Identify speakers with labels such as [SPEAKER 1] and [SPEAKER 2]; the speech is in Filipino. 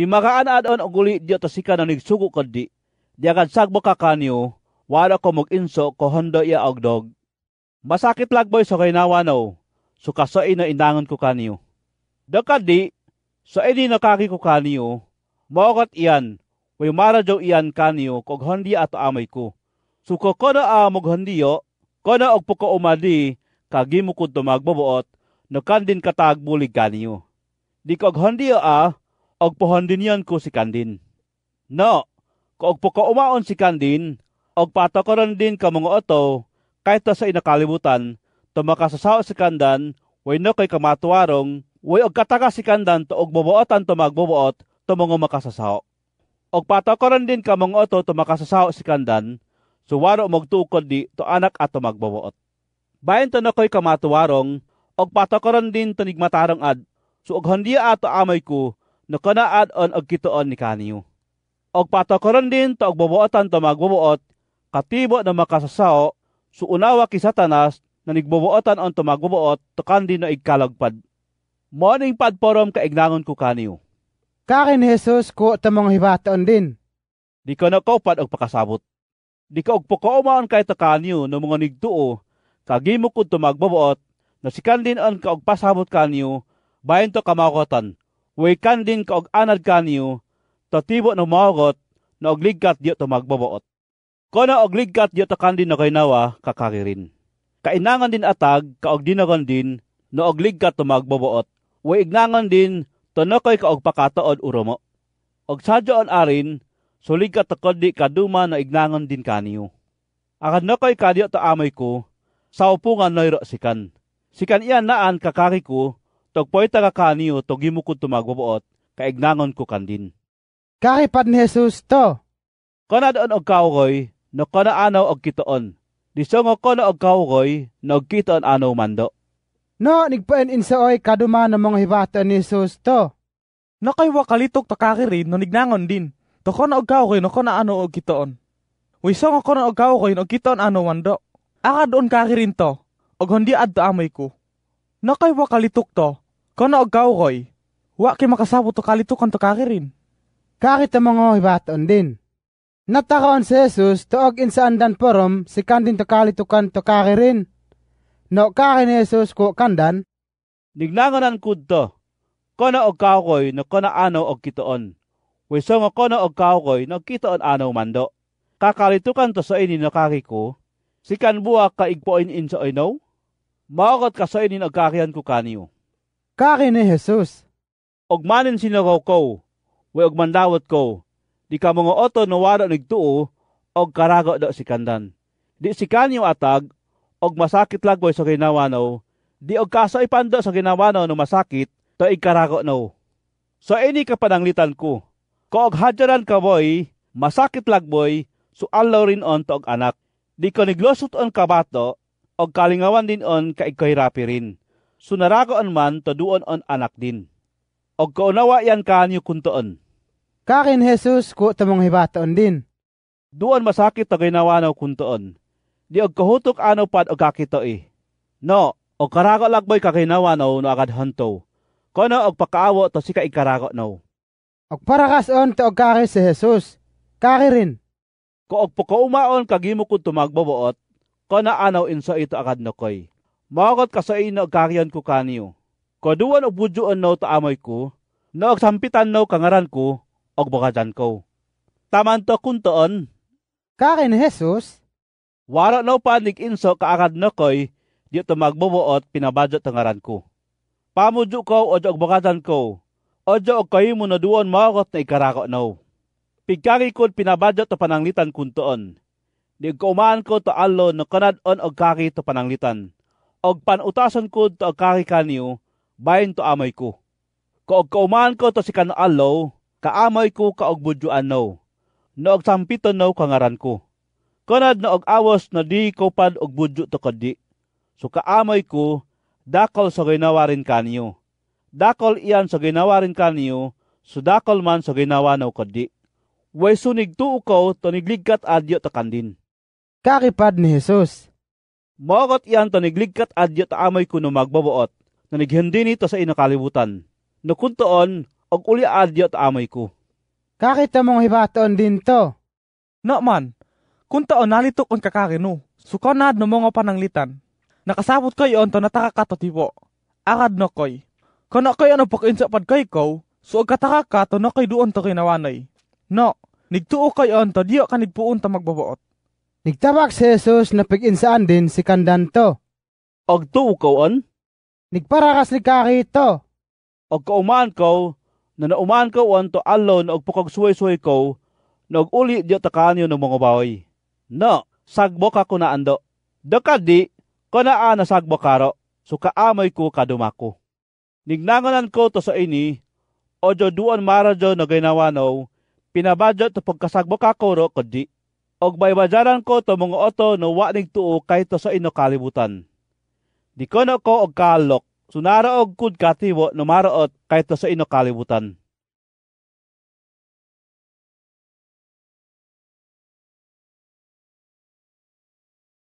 [SPEAKER 1] Di makaan adon og guli di tasika na nigsuko kadi. Di agad sagbo ka kanyo, wala ko mag-inso ko hondo iya og Masakit lagboy so kay nawano, so kasoy na indangon ko kanyo. Da kadi, so ini nakaki ko kanyo, mawakot iyan, way marajaw iyan kanyo kog hondi ato amay ko. Suko ko na amog hondiyo, ko na og puko umadi, kagimukod to magbabuot, no kandin katagbulig kanyo. Di kog hondiyo ah, og pohondin yon ko si Kandin. No, kaog po umaon si Kandin, og patakoran din ka mga oto, kahit sa inakalibutan, tumakasasaw si Kandan, way no kay kamatuwarong, way og kataka si Kandan to og bobotan to magboboot, to mga makasasaw. Og patakoran din ka mga oto to makasasaw si Kandan, suwaro magtukod di to anak at to magboboot. Bayan to no kay kamatuwarong, og patakoran din to nigmatarong ad, so og handiya ato amay ko, no on og kitoon ni kaniyo. Og patokaron din to og bubuotan to magbubuot, katibo na makasasao, suunawa ki satanas na nigbubuotan on to magbubuot, to kandi na igkalagpad. Morning padporom kaignangon ko kaniyo. Kakin Jesus ko tamong hibataon din. Di ko na og pakasabot. Di ka og pukaumaan kay to kaniyo no mga nigduo, kagimukod to magbubuot, na si kandin on ka og pasabot kaniyo, bayan to kamakotan, way kan din kaog anad kaniyo, tatibo no magot, na ogligkat diyo to magbabuot. Kona ogligkat diyo to kandin na kay nawa, kakakirin. Kainangan din atag, kaog dinagon din, na ogligkat to magbabuot. Way ignangan din, to na kay kaog pakataod uromo. Og sadyoon arin, sulig ka takod di kaduma na ignangan din kaniyo. Akad na kay kadyo to amoy ko, sa upungan noiro sikan. Sikan iyan naan kakaki ko, tagpoy tagakaniyo to gimukod tumagbabuot, kaignangon ko kandin.
[SPEAKER 2] Kahipad ni Jesus to.
[SPEAKER 1] Kana doon og kawoy, no kona anaw og kitoon. Disongo ko na og kawoy, no og kitoon anaw mando.
[SPEAKER 3] No, nigpain insaoy kaduma ng mga hibata ni Jesus to. No kay wakalitok takakirin, no nignangon din. To kana og kawoy, no kona anaw og kitoon. Wisong ako na og kawoy, no kitoon anaw mando. Aka doon kakirin to, og hindi adto amoy ko Nakay wa kalitok to, kano agkaukoy, wa kay makasabot to kalitok ang karirin. ang mga hibaton din. Natakaon si Jesus
[SPEAKER 2] tuog insaandan porom si kandin to kalitukan to karirin. No kari ni Jesus
[SPEAKER 1] ko kandan. Nignanganan kudto, kona og kaukoy no kona ano og kitoon. Wiso nga kona og kaukoy no kitoon ano mando. Kakalitukan to sa so ini no kaki si kanbua ka igpoin in sa so No? maokat kasainin ag kakihan ko kaniyo. Kakin ni Jesus. Ogmanin sinagaw ko, we ogmandawat ko, di ka mga oto na wala nagtuo, og karago da si kandan. Di si kanyo atag, og masakit lagway sa ginawanaw, di og kaso ipanda sa ginawanaw no masakit, to ikarago no. So ini kapananglitan ko, ko og hajaran ka boy, masakit lagboy, so alaw rin on to og anak. Di ko niglosot on kabato, o kalingawan din on kaikahirapi rin. Sunarako so, man to duon on anak din. O kaunawa yan kanyo kuntoon.
[SPEAKER 2] Kakin Jesus ko tamong hibataon din.
[SPEAKER 1] Duon masakit to ginawanaw kuntoon. Di og kahutok ano pad og kakito eh. No, o karago lagboy kakinawanaw no agad hanto. Kono og pakaawo to si kaikarako no.
[SPEAKER 2] Og parakas on to og kaki si Jesus. Kaki
[SPEAKER 1] Ko og pakaumaon kagimo kun tumagboboot, kana anaw insa ito agad no koy. Maakot ka sa ino kariyan ko kaniyo. Kaduan o budyoan no amoy ko, no agsampitan no kangaran ko, og bakajan ko. Taman to kuntoon. Karin Jesus? Wara no panig inso kaagad no koy, di to magbubuot pinabadyo tangaran ko. Pamudyo ko o og bakajan ko, o og kayo mo na duon maakot na ikarako no. Pigkarikod pinabadyo to pananglitan kuntoon Di kumaan ko to allo no on og kaki to pananglitan. Og panutason ko to og kaki kaniyo, bayin to amoy ko. Ko og kumaan ko to si kano allo, kaamoy ko ka og budyo ano. No og sampito no kangaran ko. Kanad no og awos na di ko pad og budyo to kadi. So kaamoy ko, dakol sa ginawa rin kaniyo. Dakol iyan sa ginawa rin kaniyo, so dakol man sa ginawa na kadi. Way sunig tuukaw to nigligkat adyo to kandin kakipad ni Jesus. Mogot iyan tanigligkat adyo ta amoy no magbabuot, na nighindi nito sa inakalibutan. Nakuntoon, og uli adyo ta amoy ko. Kakita mong hibaton din to. No man,
[SPEAKER 3] kung nalito nalitok ang kakarino, sukanad no mga pananglitan. Nakasabot kayo onto natakakatotipo. Arad no koy. Kana koy ano pakinsapad kay ko, so ag katakakato na koy doon to kinawanay. No, nigtuo kayo onto diyo kanigpuon ta magbabuot. Nigtabak si Jesus na pag-insaan din si kandanto. Ag tuukawan?
[SPEAKER 1] Nigparakas ni kakito. Ag kaumaan ko, na naumaan ko ang to alon og pukag suway ko, na uli diyo takanyo ng mga bawi. No, sagbok ako na ando. Dakadi, kanaa na sagbok karo, so kaamoy ko kadumako. Nignanganan ko to sa ini, o jo duon marajo na ginawanaw, pinabadyo to pagkasagbok ako ro kadi og baybayaran ko to mga oto no wa nigtuo kayto sa inokalibutan. kalibutan. Di ko no ko og kalok, sunara og kud katibo no maraot kayto sa inokalibutan.